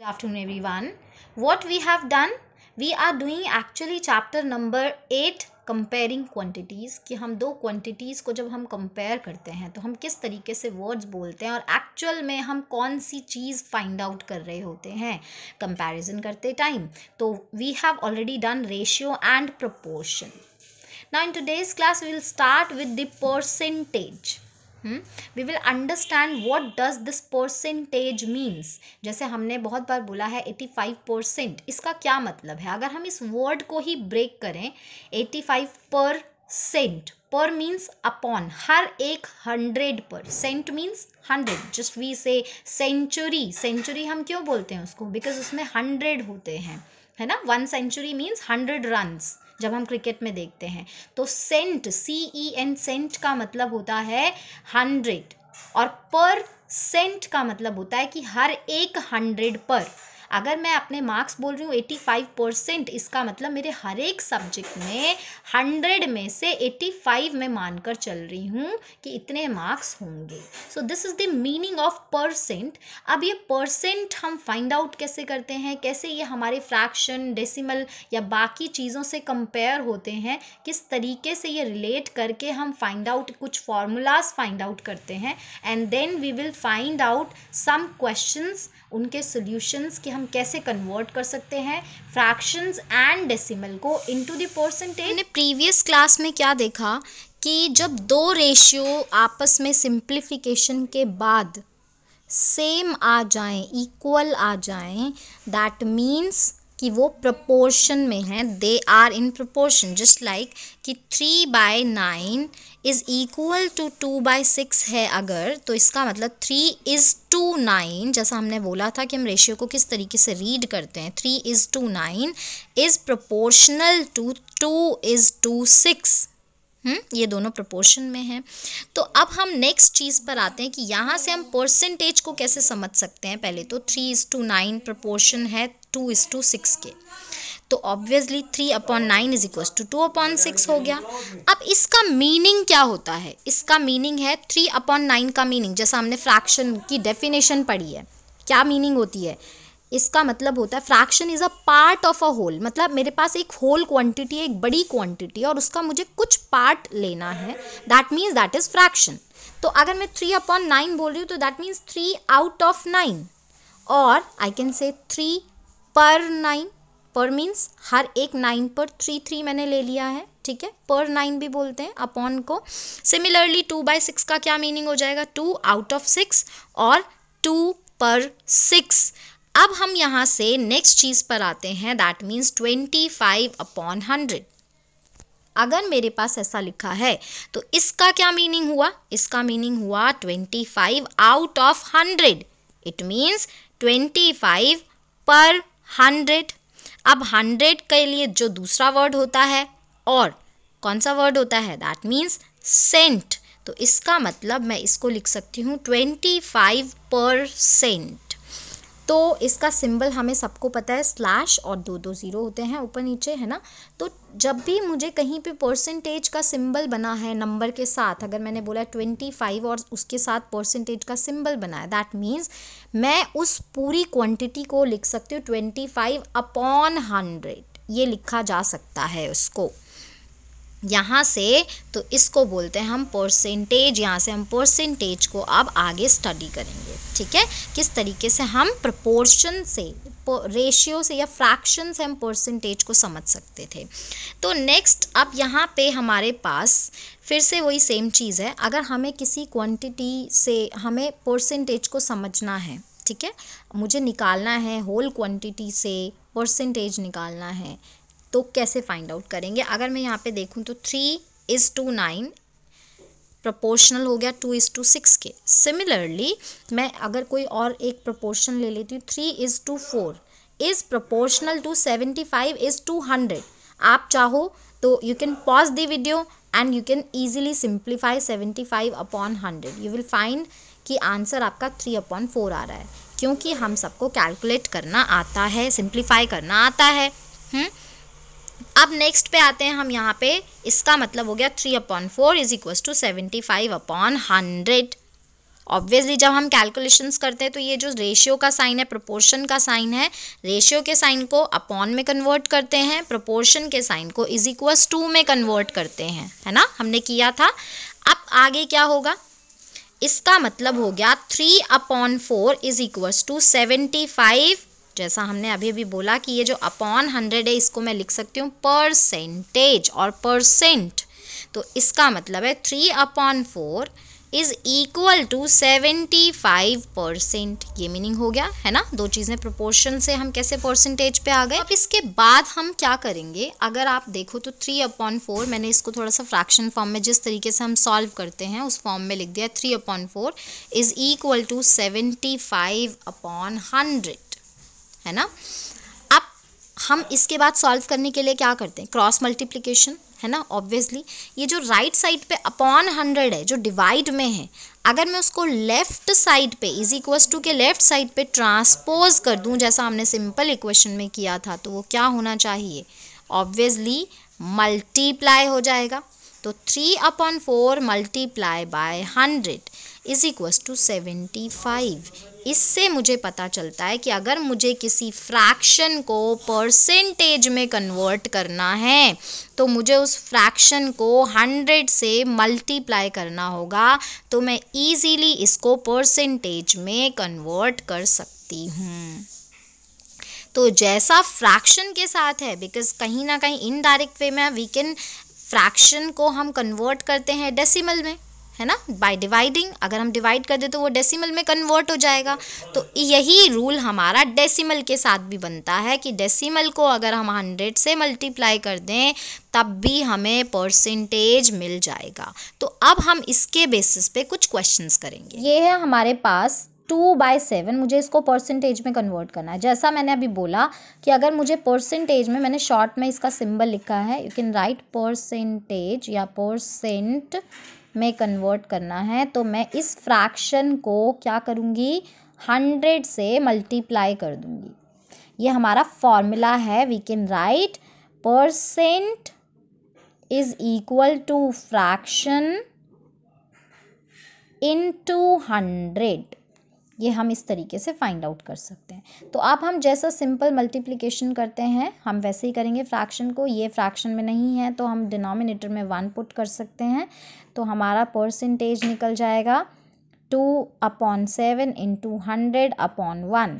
Good afternoon everyone. What we have done? We are doing actually chapter number 8 comparing quantities. कि हम दो quantities को जब हम compare करते हैं तो हम किस तरीके से words बोलते हैं और actual में हम कौन सी चीज़ find out कर रहे होते हैं comparison करते time. तो we have already done ratio and proportion. now in today's class we will start with the percentage we will understand what does this percentage means जैसे हमने बहुत बार बोला है एटी फाइव परसेंट इसका क्या मतलब है अगर हम इस वर्ड को ही ब्रेक करें eighty five per cent per means upon हर एक hundred per cent means hundred just we say century century हम क्यों बोलते हैं उसको बिकॉज उसमें हंड्रेड होते हैं है ना one century means hundred runs जब हम क्रिकेट में देखते हैं तो cent C E N cent का मतलब होता है हंड्रेड और पर सेंट का मतलब होता है कि हर एक हंड्रेड पर अगर मैं अपने मार्क्स बोल रही हूँ एटी फाइव परसेंट इसका मतलब मेरे हर एक सब्जेक्ट में हंड्रेड में से एट्टी फाइव में मानकर चल रही हूँ कि इतने मार्क्स होंगे so this is the meaning of percent अब ये परसेंट हम फाइंड आउट कैसे करते हैं कैसे ये हमारे फ्रैक्शन डेसिमल या बाकी चीज़ों से कंपेयर होते हैं किस तरीके से ये रिलेट करके हम फाइंड आउट कुछ फार्मूलाज फाइंड आउट करते हैं and then we will find out some questions उनके सॉल्यूशंस के हम कैसे कन्वर्ट कर सकते हैं फ्रैक्शंस एंड डेसिमल को इनटू द परसेंटेज हमने प्रीवियस क्लास में क्या देखा कि जब दो रेशियो आपस में सिंप्लीफिकेशन के बाद सेम आ जाएं इक्वल आ जाएं दैट मीन्स कि वो प्रपोर्शन में हैं they are in proportion just like कि three by nine is equal to two by six है अगर तो इसका मतलब थ्री इज़ टू नाइन जैसा हमने बोला था कि हम रेशियो को किस तरीके से रीड करते हैं three is to nine is proportional to two is to six hmm ये दोनों प्रपोर्शन में हैं तो अब हम नेक्स्ट चीज़ पर आते हैं कि यहाँ से हम परसेंटेज को कैसे समझ सकते हैं पहले तो three is to nine proportion है टू इज़ टू सिक्स के तो obviously three upon nine is equal to two upon six हो गया अब इसका मीनिंग क्या होता है इसका मीनिंग है थ्री अपॉन नाइन का मीनिंग जैसा हमने फ्रैक्शन की डेफिनेशन पढ़ी है क्या मीनिंग होती है इसका मतलब होता है fraction is a part of a whole मतलब मेरे पास एक होल क्वांटिटी एक बड़ी क्वांटिटी और उसका मुझे कुछ पार्ट लेना है that means that is fraction तो अगर मैं थ्री अपॉन नाइन बोल रही हूँ तो that means three out of nine और I can say three per nine per means हर एक नाइन पर थ्री थ्री मैंने ले लिया है ठीक है पर नाइन भी बोलते हैं अपॉन को सिमिलरली टू बाई सिक्स का क्या मीनिंग हो जाएगा टू आउट ऑफ सिक्स और टू पर सिक्स अब हम यहाँ से नेक्स्ट चीज़ पर आते हैं that means twenty five upon hundred अगर मेरे पास ऐसा लिखा है तो इसका क्या मीनिंग हुआ इसका मीनिंग हुआ twenty five out of hundred it means twenty five per hundred अब हंड्रेड के लिए जो दूसरा वर्ड होता है और कौन सा वर्ड होता है दैट मीन्स सेंट तो इसका मतलब मैं इसको लिख सकती हूँ ट्वेंटी फाइव परसेंट तो इसका सिंबल हमें सबको पता है स्लैश और दो दो ज़ीरो होते हैं ऊपर नीचे है ना तो जब भी मुझे कहीं पे परसेंटेज का सिंबल बना है नंबर के साथ अगर मैंने बोला ट्वेंटी फाइव और उसके साथ परसेंटेज का सिंबल बना है दैट मीन्स मैं उस पूरी क्वांटिटी को लिख सकती हूँ ट्वेंटी फाइव अपॉन हंड्रेड ये लिखा जा सकता है उसको यहाँ से तो इसको बोलते हैं हम परसेंटेज यहाँ से हम परसेंटेज को अब आगे स्टडी करेंगे ठीक है किस तरीके से हम प्रपोर्शन से रेशियो से या फ्रैक्शन से हम परसेंटेज को समझ सकते थे तो नेक्स्ट अब यहाँ पे हमारे पास फिर से वही सेम चीज़ है अगर हमें किसी क्वांटिटी से हमें परसेंटेज को समझना है ठीक है मुझे निकालना है होल क्वांटिटी से परसेंटेज निकालना है तो कैसे फाइंड आउट करेंगे अगर मैं यहाँ पे देखूँ तो three is to nine proportional हो गया टू इज़ टू सिक्स के सिमिलरली मैं अगर कोई और एक प्रोपोर्शन ले लेती हूँ three is to four is proportional to seventy five is to hundred आप चाहो तो you can pause the video and you can easily simplify seventy five upon hundred you will find कि आंसर आपका three upon four आ रहा है क्योंकि हम सबको कैलकुलेट करना आता है सिंप्लीफाई करना आता है हुँ? हम्म? अब नेक्स्ट पे आते हैं हम यहाँ पे इसका मतलब हो गया three upon four is equal to seventy five upon hundred obviously जब हम कैलकुलेशंस करते हैं तो ये जो रेशियो का साइन है प्रोपोर्शन का साइन है रेशियो के साइन को अपॉन में कन्वर्ट करते हैं प्रोपोर्शन के साइन को इज इक्वस टू में कन्वर्ट करते हैं है ना हमने किया था अब आगे क्या होगा इसका मतलब हो गया three upon four is equals to seventy five जैसा हमने अभी अभी बोला कि ये जो अपॉन हंड्रेड है इसको मैं लिख सकती हूँ परसेंटेज और परसेंट तो इसका मतलब है three upon four is equal to seventy five percent ये मीनिंग हो गया है ना दो चीज़ें प्रोपोर्शन से हम कैसे परसेंटेज पे आ गए अब इसके बाद हम क्या करेंगे अगर आप देखो तो थ्री अपॉन फोर मैंने इसको थोड़ा सा फ्रैक्शन फॉर्म में जिस तरीके से हम सॉल्व करते हैं उस फॉर्म में लिख दिया three upon four is equal to seventy five upon hundred है ना अब हम इसके बाद सॉल्व करने के लिए क्या करते हैं क्रॉस मल्टीप्लीकेशन है ना ऑब्वियसली ये जो राइट right साइड पे अपॉन हंड्रेड है जो डिवाइड में है अगर मैं उसको लेफ्ट साइड पे इज इक्वस टू के लेफ्ट साइड पे ट्रांसपोज कर दूं जैसा हमने सिंपल इक्वेशन में किया था तो वो क्या होना चाहिए ऑब्वियसली मल्टीप्लाई हो जाएगा तो three upon four multiply by hundred is equals to seventy five इससे मुझे पता चलता है कि अगर मुझे किसी फ्रैक्शन को परसेंटेज में कन्वर्ट करना है तो मुझे उस फ्रैक्शन को हंड्रेड से मल्टीप्लाई करना होगा तो मैं इजीली इसको परसेंटेज में कन्वर्ट कर सकती हूँ तो जैसा फ्रैक्शन के साथ है बिकॉज कहीं ना कहीं इनडायरेक्ट वे में वी कैन फ्रैक्शन को हम कन्वर्ट करते हैं डेसिमल में है ना बाय डिवाइडिंग अगर हम डिवाइड कर दें तो वो डेसिमल में कन्वर्ट हो जाएगा तो यही रूल हमारा डेसिमल के साथ भी बनता है कि डेसिमल को अगर हम हंड्रेड से मल्टीप्लाई कर दें तब भी हमें परसेंटेज मिल जाएगा तो अब हम इसके बेसिस पे कुछ क्वेश्चंस करेंगे ये है हमारे पास टू बाय सेवन मुझे इसको परसेंटेज में कन्वर्ट करना है जैसा मैंने अभी बोला कि अगर मुझे परसेंटेज में मैंने शॉर्ट में इसका सिंबल लिखा है यू कैन राइट परसेंटेज या परसेंट में कन्वर्ट करना है तो मैं इस फ्रैक्शन को क्या करूँगी हंड्रेड से मल्टीप्लाई कर दूँगी ये हमारा फॉर्मूला है we can write percent is equal to fraction into hundred ये हम इस तरीके से फाइंड आउट कर सकते हैं तो आप हम जैसा सिंपल मल्टीप्लिकेशन करते हैं हम वैसे ही करेंगे फ्रैक्शन को ये फ्रैक्शन में नहीं है तो हम डिनोमिनेटर में वन पुट कर सकते हैं तो हमारा परसेंटेज निकल जाएगा two upon seven into hundred upon one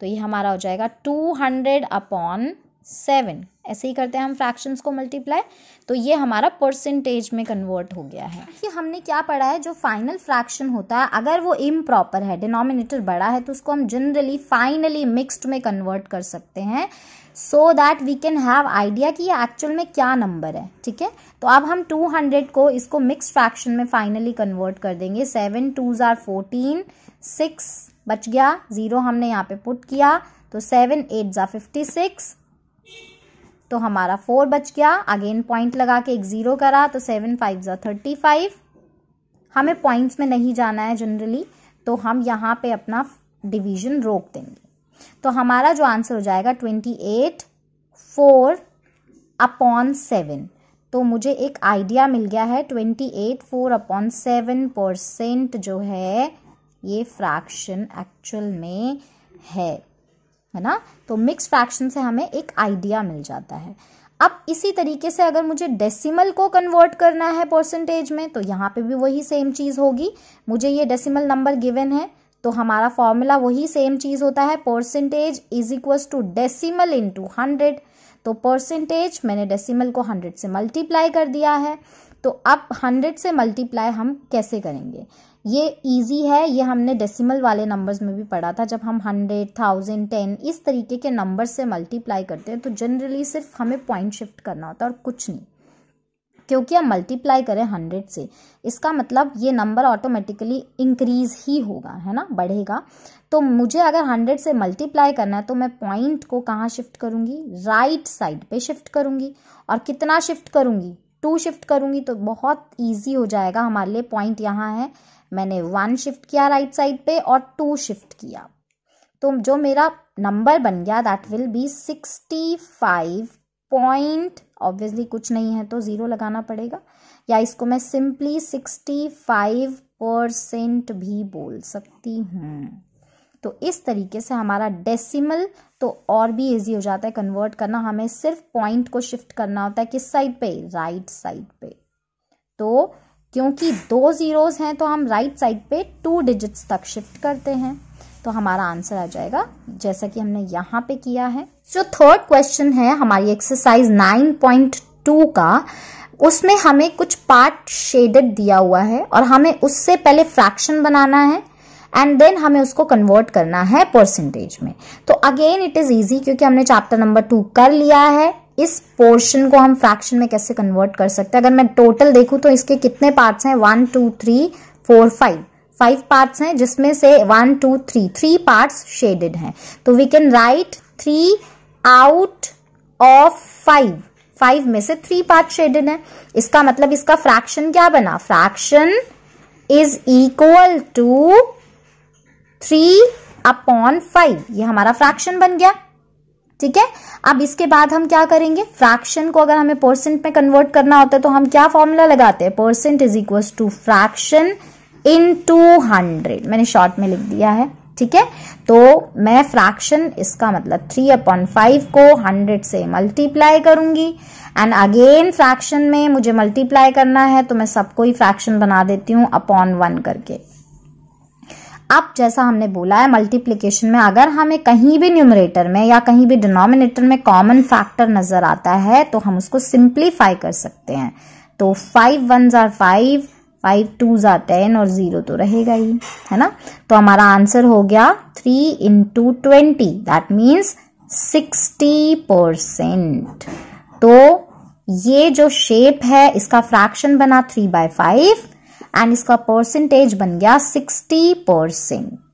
तो ये हमारा हो जाएगा टू हंड्रेड अपॉन सेवन ऐसे ही करते हैं हम फ्रैक्शंस को मल्टीप्लाई तो ये हमारा परसेंटेज में कन्वर्ट हो गया है कि हमने क्या पढ़ा है जो फाइनल फ्रैक्शन होता है अगर वो इम प्रॉपर है डिनोमिनेटर बड़ा है तो उसको हम जनरली फाइनली मिक्सड में कन्वर्ट कर सकते हैं so that we can have idea कि ये एक्चुअल में क्या नंबर है ठीक है तो अब हम 200 को इसको मिक्स फ्रैक्शन में फाइनली कन्वर्ट कर देंगे सेवन टू ज़ार फोर्टीन सिक्स बच गया ज़ीरो हमने यहाँ पे पुट किया तो सेवन एट ज़ा फिफ्टी सिक्स तो हमारा फोर बच गया अगेन पॉइंट लगा के एक ज़ीरो करा तो सेवन फाइव जो थर्टी फाइव हमें पॉइंट्स में नहीं जाना है जनरली तो हम यहाँ पे अपना डिवीजन रोक देंगे तो हमारा जो आंसर हो जाएगा twenty eight four upon seven तो मुझे एक आइडिया मिल गया है twenty eight four upon seven percent जो है ये फ्रैक्शन एक्चुअल में है है ना तो मिक्स फ्रैक्शन से हमें एक आइडिया मिल जाता है अब इसी तरीके से अगर मुझे डेसिमल को कन्वर्ट करना है परसेंटेज में तो यहाँ पे भी वही सेम चीज़ होगी मुझे ये डेसिमल नंबर गिवन है तो हमारा फॉर्मूला वही सेम चीज़ होता है percentage is equal to decimal to hundred तो परसेंटेज मैंने डेसिमल को हंड्रेड से मल्टीप्लाई कर दिया है तो अब हंड्रेड से मल्टीप्लाई हम कैसे करेंगे ये इजी है ये हमने डेसिमल वाले नंबर्स में भी पढ़ा था जब हम हंड्रेड थाउजेंड टेन इस तरीके के नंबर से मल्टीप्लाई करते हैं तो जनरली सिर्फ हमें पॉइंट शिफ्ट करना होता है और कुछ नहीं क्योंकि हम मल्टीप्लाई करें हंड्रेड से इसका मतलब ये नंबर ऑटोमेटिकली इंक्रीज ही होगा है ना बढ़ेगा तो मुझे अगर हंड्रेड से मल्टीप्लाई करना है तो मैं पॉइंट को कहाँ शिफ्ट करूँगी राइट साइड पे शिफ्ट करूंगी और कितना शिफ्ट करूंगी टू शिफ्ट करूंगी तो बहुत ईजी हो जाएगा हमारे लिए पॉइंट यहाँ है मैंने वन शिफ्ट किया राइट साइड पे और टू शिफ्ट किया तो जो मेरा नंबर बन गया that will be sixty five point obviously कुछ नहीं है तो ज़ीरो लगाना पड़ेगा या इसको मैं सिंपली सिक्सटी फाइव परसेंट भी बोल सकती हूँ तो इस तरीके से हमारा डेसिमल तो और भी इजी हो जाता है कन्वर्ट करना हमें सिर्फ पॉइंट को शिफ्ट करना होता है किस साइड पे राइट साइड पे तो क्योंकि दो जीरोस हैं तो हम राइट साइड पे टू डिजिट्स तक शिफ्ट करते हैं तो हमारा आंसर आ जाएगा जैसा कि हमने यहां पे किया है जो थर्ड क्वेश्चन है हमारी एक्सरसाइज 9.2 का उसमें हमें कुछ पार्ट शेडेड दिया हुआ है और हमें उससे पहले फ्रैक्शन बनाना है एंड देन हमें उसको कन्वर्ट करना है परसेंटेज में तो अगेन इट इज ईजी क्योंकि हमने चैप्टर नंबर टू कर लिया है इस पोर्शन को हम फ्रैक्शन में कैसे कन्वर्ट कर सकते हैं अगर मैं टोटल देखूं तो इसके कितने पार्ट्स हैं one two three four five five parts हैं जिसमें से one two three three parts shaded हैं तो we can write three out of five five में से थ्री पार्ट शेडेड है इसका मतलब इसका फ्रैक्शन क्या बना fraction is equal to three upon five ये हमारा फ्रैक्शन बन गया ठीक है अब इसके बाद हम क्या करेंगे फ्रैक्शन को अगर हमें परसेंट में कन्वर्ट करना होता है तो हम क्या फॉर्मूला लगाते हैं percent is equal to fraction into hundred मैंने शॉर्ट में लिख दिया है ठीक है तो मैं फ्रैक्शन इसका मतलब थ्री अपॉन फाइव को हंड्रेड से मल्टीप्लाई करूंगी एंड अगेन फ्रैक्शन में मुझे मल्टीप्लाई करना है तो मैं सबको ही फ्रैक्शन बना देती हूँ अपॉन वन करके अब जैसा हमने बोला है मल्टीप्लीकेशन में अगर हमें कहीं भी न्यूमरेटर में या कहीं भी डिनोमिनेटर में कॉमन फैक्टर नजर आता है तो हम उसको सिंप्लीफाई कर सकते हैं तो फाइव वन जार फाइव फाइव टू जार टेन और जीरो तो रहेगा ही है ना तो हमारा आंसर हो गया three into twenty that means sixty percent तो ये जो शेप है इसका फ्रैक्शन बना थ्री बाय फाइव एंड इसका परसेंटेज बन गया सिक्सटी परसेंट